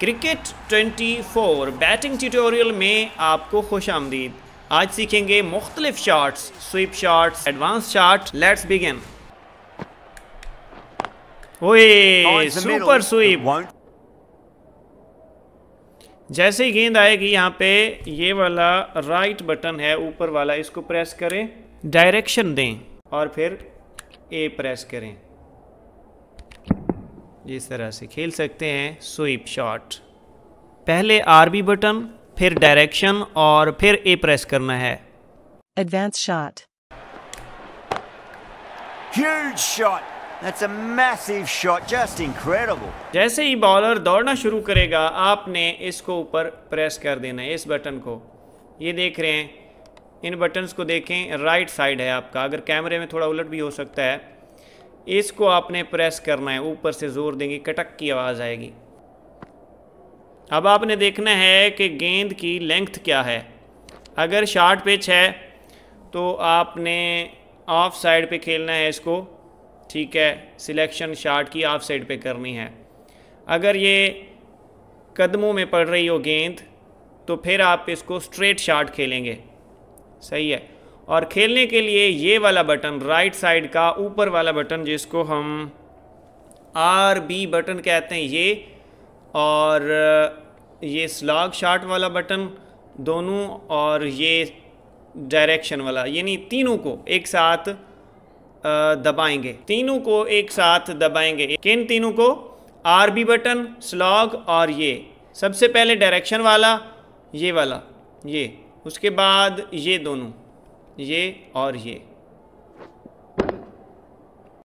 Cricket 24 batting tutorial में आपको खुश आमदीद आज सीखेंगे मुख्तलिफ shots sweep shots advance shot let's begin ओए सुपर स्वीप जैसे ही गेंद आएगी यहाँ पे ये वाला राइट बटन है ऊपर वाला इसको प्रेस करें डायरेक्शन दें और फिर ए प्रेस करें जिस तरह से खेल सकते हैं स्वीप शॉट पहले आरबी बटन फिर डायरेक्शन और फिर ए प्रेस करना है advance shot huge shot That's a massive shot. Just incredible. जैसे ही बॉलर दौड़ना शुरू करेगा आपने इसको ऊपर प्रेस कर देना है इस बटन को ये देख रहे हैं इन बटन्स को देखें राइट साइड है आपका अगर कैमरे में थोड़ा उलट भी हो सकता है इसको आपने प्रेस करना है ऊपर से ज़ोर देंगे कटक की आवाज़ आएगी अब आपने देखना है कि गेंद की लेंथ क्या है अगर शार्ट पिच है तो आपने ऑफ साइड पे खेलना है इसको ठीक है सिलेक्शन शार्ट की ऑफ साइड पे करनी है अगर ये कदमों में पड़ रही हो गेंद तो फिर आप इसको स्ट्रेट शार्ट खेलेंगे सही है और खेलने के लिए ये वाला बटन राइट साइड का ऊपर वाला बटन जिसको हम आर बी बटन कहते हैं ये और ये स्लॉग शार्ट वाला बटन दोनों और ये डायरेक्शन वाला यानी तीनों को एक साथ दबाएंगे तीनों को एक साथ दबाएंगे किन तीनों को आर बी बटन स्लॉग और ये सबसे पहले डायरेक्शन वाला ये वाला ये उसके बाद ये दोनों ये और ये